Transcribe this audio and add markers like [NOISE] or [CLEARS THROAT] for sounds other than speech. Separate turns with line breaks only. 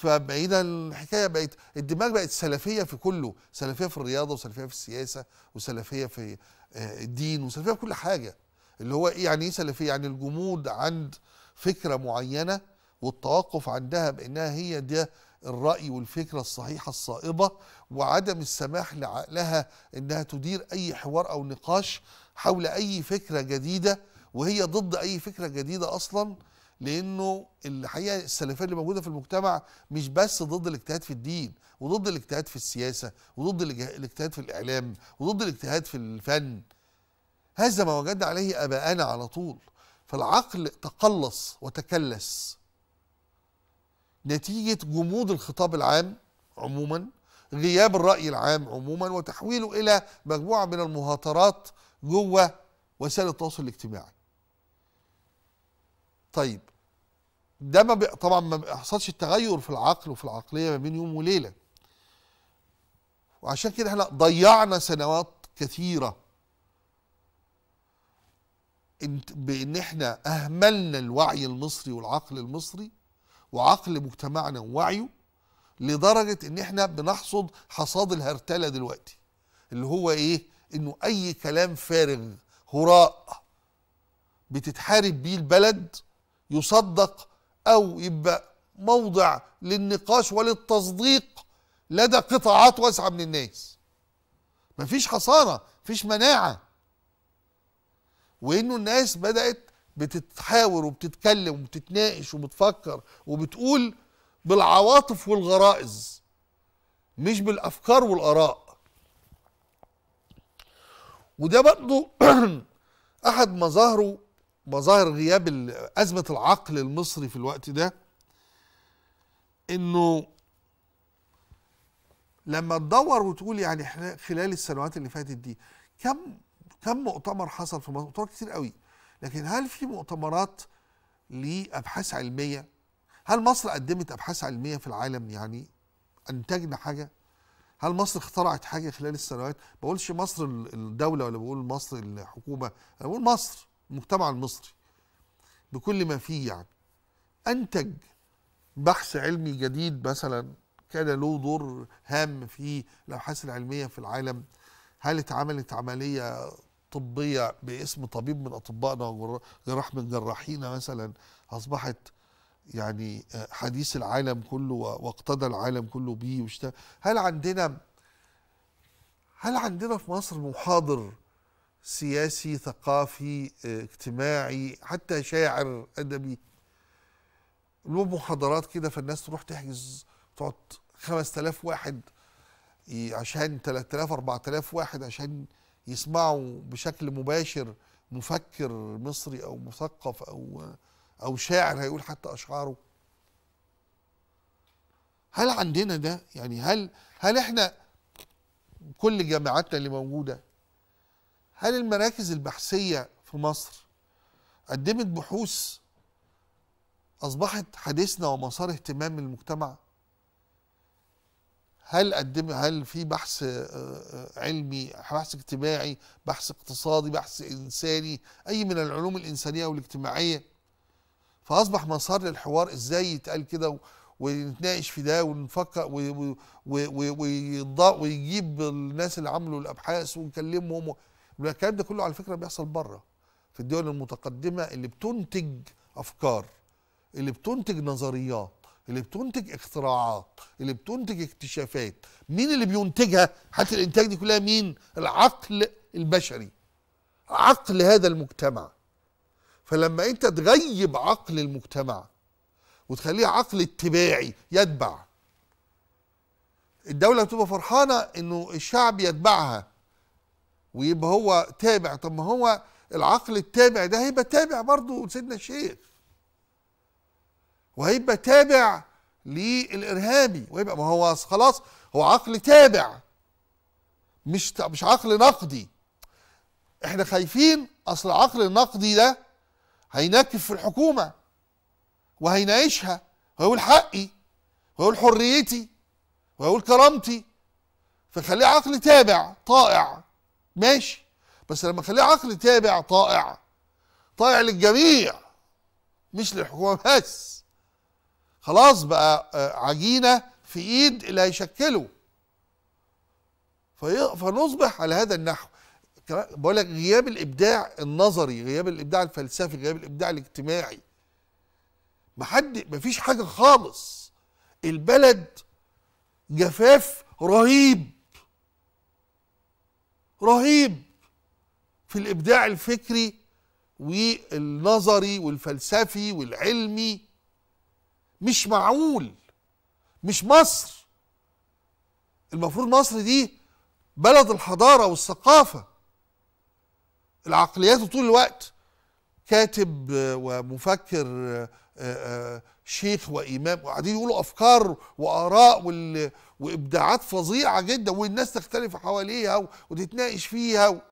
فبعيدا الحكايه بقت الدماغ بقت سلفيه في كله سلفيه في الرياضه وسلفيه في السياسه وسلفيه في آه، الدين وسلفيه في كل حاجه اللي هو ايه يعني ايه سلفيه يعني الجمود عند فكره معينه والتوقف عندها بانها هي ده الراي والفكره الصحيحه الصائبه وعدم السماح لعقلها انها تدير اي حوار او نقاش حول اي فكره جديده وهي ضد اي فكره جديده اصلا لانه الحقيقه السلفيه اللي موجوده في المجتمع مش بس ضد الاجتهاد في الدين وضد الاجتهاد في السياسه وضد الاجتهاد في الاعلام وضد الاجتهاد في الفن هذا ما وجدنا عليه اباءنا على طول فالعقل تقلص وتكلس نتيجه جمود الخطاب العام عموما غياب الراي العام عموما وتحويله الى مجموعه من المهاترات جوه وسائل التواصل الاجتماعي طيب ده ما طبعا ما بيحصلش التغير في العقل وفي العقليه ما بين يوم وليله وعشان كده احنا ضيعنا سنوات كثيره بان احنا اهملنا الوعي المصري والعقل المصري وعقل مجتمعنا ووعيه لدرجه ان احنا بنحصد حصاد الهرتله دلوقتي اللي هو ايه انه اي كلام فارغ هراء بتتحارب بيه البلد يصدق او يبقى موضع للنقاش وللتصديق لدى قطاعات واسعه من الناس مفيش حصانه مفيش مناعه وانه الناس بدات بتتحاور وبتتكلم وبتتناقش وبتفكر وبتقول بالعواطف والغرائز مش بالافكار والاراء وده برضه [CLEARS THROAT] احد مظاهره مظاهر غياب أزمة العقل المصري في الوقت ده إنه لما تدور وتقول يعني خلال السنوات اللي فاتت دي كم كم مؤتمر حصل في مصر؟ مؤتمرات كتير قوي لكن هل في مؤتمرات لأبحاث علمية؟ هل مصر قدمت أبحاث علمية في العالم يعني أنتجنا حاجة؟ هل مصر اخترعت حاجة خلال السنوات؟ ما بقولش مصر الدولة ولا بقول مصر الحكومة، أنا بقول مصر المجتمع المصري بكل ما فيه يعني انتج بحث علمي جديد مثلا كان له دور هام في الابحاث العلميه في العالم هل اتعملت عمليه طبيه باسم طبيب من اطبائنا وجراح من جراحينا مثلا اصبحت يعني آه، حديث العالم كله واقتدى العالم كله بيه هل عندنا هل عندنا في مصر محاضر سياسي ثقافي آه، اجتماعي حتى شاعر أدبي له محاضرات كده فالناس تروح تحجز تقعد 5000 واحد عشان 3000 4000 واحد عشان يسمعوا بشكل مباشر مفكر مصري او مثقف او او شاعر هيقول حتى اشعاره هل عندنا ده يعني هل هل احنا كل جامعاتنا اللي موجوده هل المراكز البحثية في مصر قدمت بحوث أصبحت حديثنا ومسار اهتمام المجتمع؟ هل قدم هل في بحث آه، آه، علمي بحث اجتماعي بحث اقتصادي بحث انساني اي من العلوم الانسانيه والاجتماعيه فاصبح مسار للحوار ازاي يتقال كده ونتناقش في ده ونفكر ويجيب الناس اللي عملوا الابحاث ونكلمهم الكلام ده كله على فكره بيحصل بره في الدول المتقدمه اللي بتنتج افكار اللي بتنتج نظريات اللي بتنتج اختراعات اللي بتنتج اكتشافات مين اللي بينتجها حتى الانتاج دي كلها مين العقل البشري عقل هذا المجتمع فلما انت تغيب عقل المجتمع وتخليه عقل اتباعي يتبع الدولة بتبقى فرحانة انه الشعب يتبعها ويبقى هو تابع طب ما هو العقل التابع ده هيبقى تابع برضه لسيدنا الشيخ وهيبقى تابع للارهابي ويبقى ما هو خلاص هو عقل تابع مش مش عقل نقدي احنا خايفين اصل العقل النقدي ده هينكف في الحكومه وهيناقشها ويقول حقي ويقول حريتي ويقول كرامتي فخليه عقل تابع طائع ماشي بس لما اخليه عقل تابع طائع طائع للجميع مش للحكومه بس خلاص بقى آه، عجينه في ايد اللي هيشكله فنصبح على هذا النحو بقول لك غياب الابداع النظري غياب الابداع الفلسفي غياب الابداع الاجتماعي ما حد ما فيش حاجه خالص البلد جفاف رهيب رهيب في الابداع الفكري والنظري والفلسفي والعلمي مش معقول مش مصر المفروض مصر دي بلد الحضاره والثقافه العقليات طول الوقت كاتب ومفكر آه، آه، شيخ وامام وقاعدين يقولوا افكار واراء وابداعات فظيعه جدا والناس تختلف حواليها وتتناقش فيها